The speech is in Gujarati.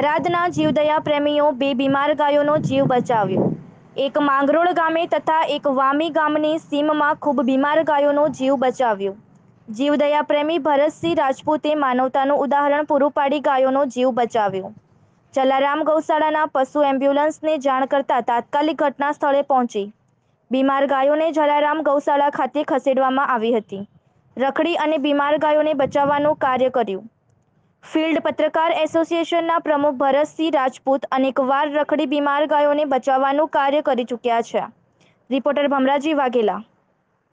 થરાદના જીવદયા પ્રેમીઓ બે બીમાર ગાયોનો જીવ બચાવ્યો એક માંગરોળ ગામે તથા એક વામી ગામની સીમમાં ખૂબ બીમાર ગાયોનો જીવ બચાવ્યો જીવદયા પ્રેમી ભરતસિંહ રાજપૂતે માનવતાનું ઉદાહરણ પૂરું પાડી ગાયોનો જીવ બચાવ્યો જલારામ ગૌશાળાના પશુ એમ્બ્યુલન્સને જાણ કરતા તાત્કાલિક ઘટના સ્થળે પહોંચી બીમાર ગાયોને જલારામ ગૌશાળા ખાતે ખસેડવામાં આવી હતી રખડી અને બીમાર ગાયોને બચાવવાનું કાર્ય કર્યું ફિલ્ડ પત્રકાર એસોસિએશનના પ્રમુખ ભરતસિંહ રાજપૂત અનેકવાર રખડી બીમાર ગાયોને બચાવવાનું કાર્ય કરી ચૂક્યા છે રિપોર્ટર ભમરાજી વાઘેલા